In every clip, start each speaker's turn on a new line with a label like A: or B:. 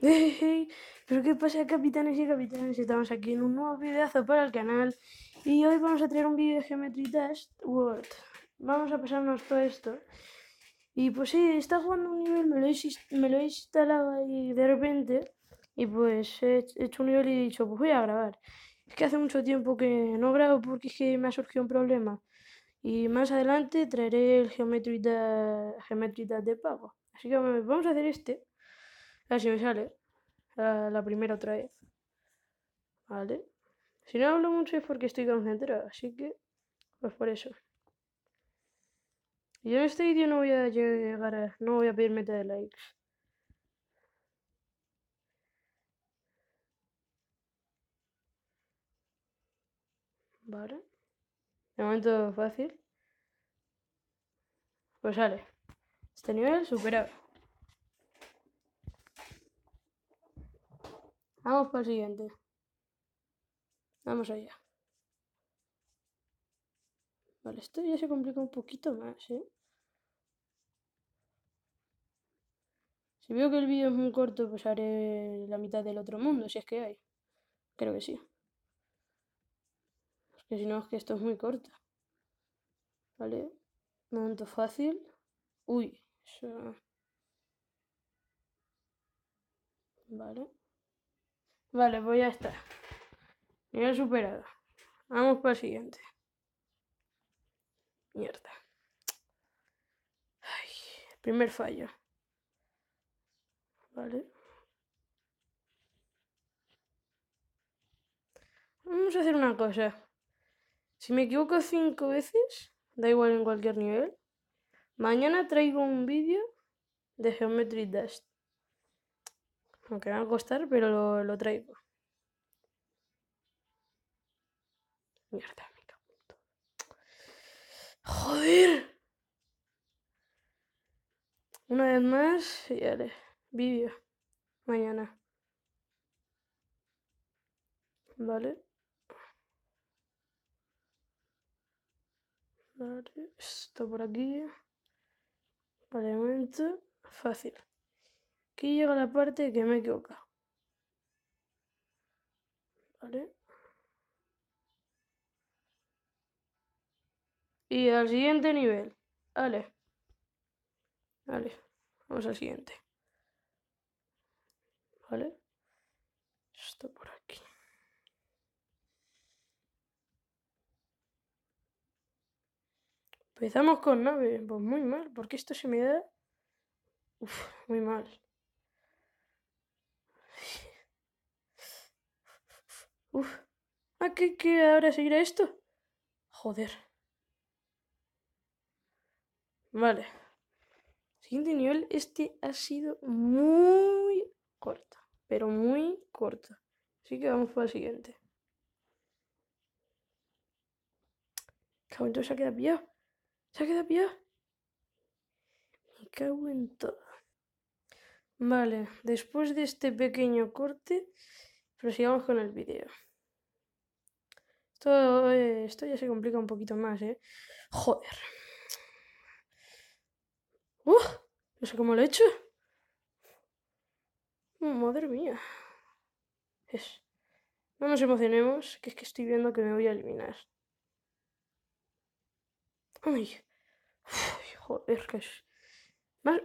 A: Pero qué pasa capitanes y capitanes, estamos aquí en un nuevo videazo para el canal y hoy vamos a traer un vídeo de Geometry Test World. Vamos a pasarnos todo esto. Y pues sí, está jugando un nivel, me lo, he, instalado ahí de repente y pues he hecho un nivel y he dicho, pues voy a grabar. Es que hace mucho tiempo que no grabo porque es que me ha surgido un problema. Y más adelante traeré el Geometry Test de pago. Así que vamos a hacer este. A me sale. La, primera otra vez. Vale. Si no hablo mucho es porque estoy concentrado, así que pues por eso. Yo en este vídeo no voy a llegar a... No voy a pedir meta de likes. Vale. De momento fácil. Pues sale. Este nivel superado. Vamos para el siguiente. Vamos allá. Vale, esto ya se complica un poquito más, ¿eh? Si veo que el vídeo es muy corto, pues haré la mitad del otro mundo, si es que hay. Creo que sí. Es que si no, es que esto es muy corto. Vale. Momento fácil. Uy. Eso... Vale. Vale, pues ya está. Nivel superado. Vamos para el siguiente. Mierda. Ay, primer fallo. Vale. Vamos a hacer una cosa. Si me equivoco cinco veces, da igual en cualquier nivel, mañana traigo un vídeo de Geometry Dust. Aunque va a costar, pero lo, traigo. Mierda, mi cago ¡Joder! Una vez más, y le. vídeo mañana. Vale. Vale, esto por aquí. Vale, momento. Fácil aquí llega la parte que me equivoca. ¿Vale? Y al siguiente nivel. Vale. Vale. Vamos al siguiente. ¿Vale? Esto por aquí. Empezamos con nave. Pues muy mal, porque esto se me da... Uf, muy mal. Uf, ¿a qué, qué ahora seguirá esto? Joder. Vale. Siguiente nivel, este ha sido muy corto, pero muy corto. Así que vamos para el siguiente. Cago se ha quedado pillado. Se ha quedado pillado. Me cago en todo. Vale, después de este pequeño corte, sigamos con el vídeo. Esto, eh, esto ya se complica un poquito más, ¿eh? Joder. ¡Uf! No sé cómo lo he hecho. Madre mía. Es... No nos emocionemos, que es que estoy viendo que me voy a eliminar. Ay. joder, que es... Me,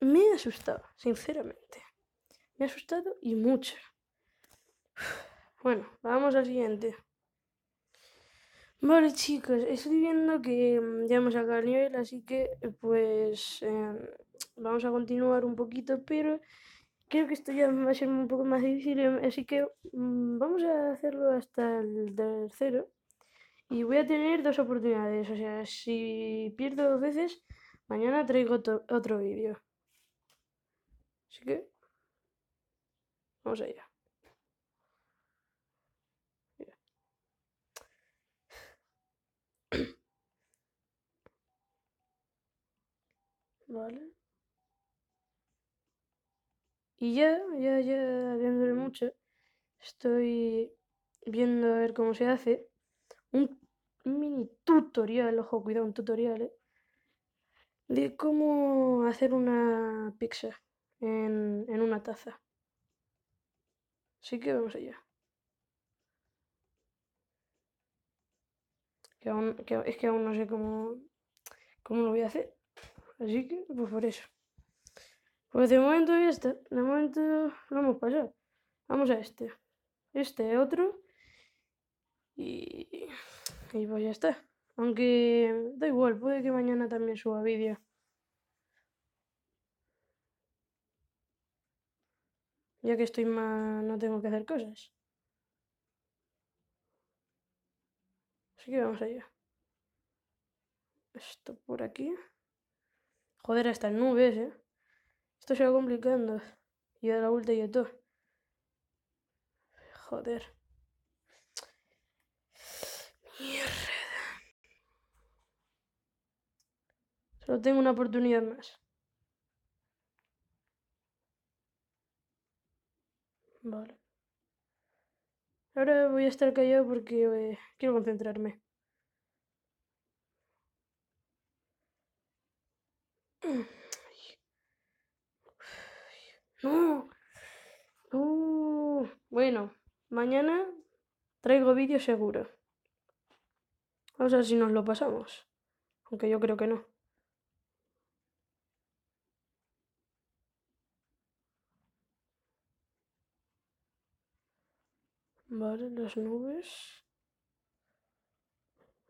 A: me he asustado, sinceramente. Me he asustado y mucho. Bueno, vamos al siguiente. Vale chicos, estoy viendo que mm, ya hemos sacado el nivel, así que pues em, vamos a continuar un poquito, pero creo que esto ya va a ser un poco más difícil, em, así que mm, vamos a hacerlo hasta el tercero. Y voy a tener dos oportunidades, o sea, si pierdo dos veces, mañana traigo otro vídeo. Así que, vamos allá. Y ya, ya, ya, viéndole mm. mucho, estoy viendo a ver cómo se hace un mini tutorial, ojo, cuidado, un tutorial, eh, de cómo hacer una pizza en, en una taza. Así que vamos allá. es que aún no sé cómo, cómo lo voy a hacer. Así que, pues por eso. Pues de momento ya está. De momento lo hemos pasado. Vamos a este. Este otro. Y, y pues ya está. Aunque da igual, puede que mañana también suba vídeo. Ya que estoy más... no tengo que hacer cosas. Así que vamos allá. Esto por aquí. Joder, hasta estas nubes, ¿eh? Esto se va complicando. Y a la vuelta y a todo. Joder. Mierda. Solo tengo una oportunidad más. Vale. Ahora voy a estar callado porque eh, quiero concentrarme. No. Bueno, mañana traigo vídeo seguro. Vamos a ver si nos lo pasamos. Aunque yo creo que no. Vale, las nubes.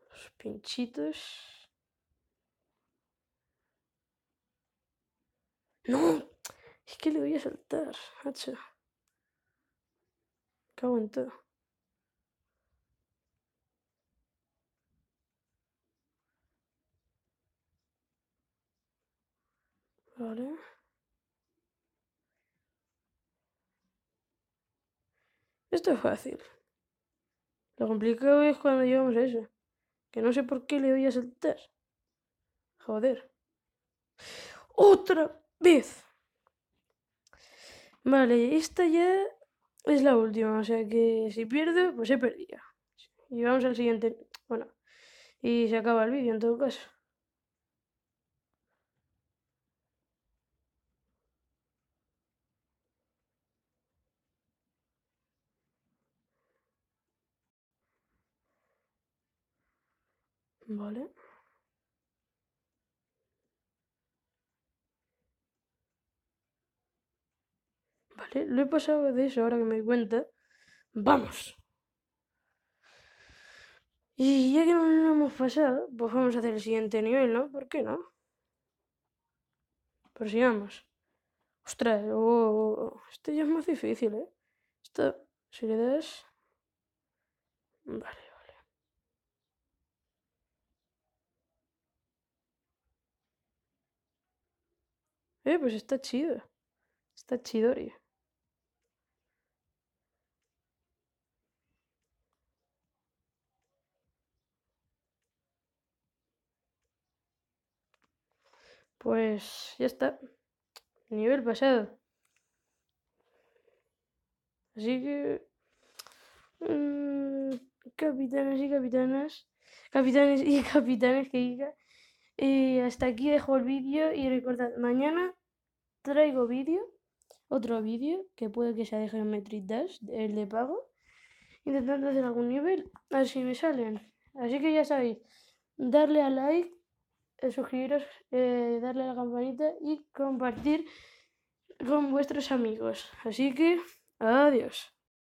A: Los pinchitos. No, es que le voy a saltar, hacha. Cago en todo. Vale. Esto es fácil. Lo complicado es cuando llevamos a eso. Que no sé por qué le voy a saltar. Joder. ¡Otra! 10 Vale, esta ya es la última, o sea que si pierdo, pues he perdido. Y vamos al siguiente. Bueno, y se acaba el vídeo en todo caso. Vale. lo he pasado de eso ahora que me doy cuenta. ¡Vamos! Y ya que no lo hemos pasado, pues vamos a hacer el siguiente nivel, ¿no? ¿Por qué no? Prosigamos. sigamos. Ostras, oh, este ya es más difícil, ¿eh? Esto, si le das... Vale, vale. Eh, pues está chido. Está chidoria. Pues ya está. Nivel pasado. Así que... Mm, capitanes y capitanas. Capitanes y capitanes que diga. Eh, hasta aquí dejo el vídeo y recordad, mañana traigo vídeo, otro vídeo, que puede que sea de Geometry Dash, el de pago, intentando hacer algún nivel, así me salen. Así que ya sabéis, darle a like, eh, suscribiros, eh, darle a la campanita y compartir con vuestros amigos. Así que, adiós.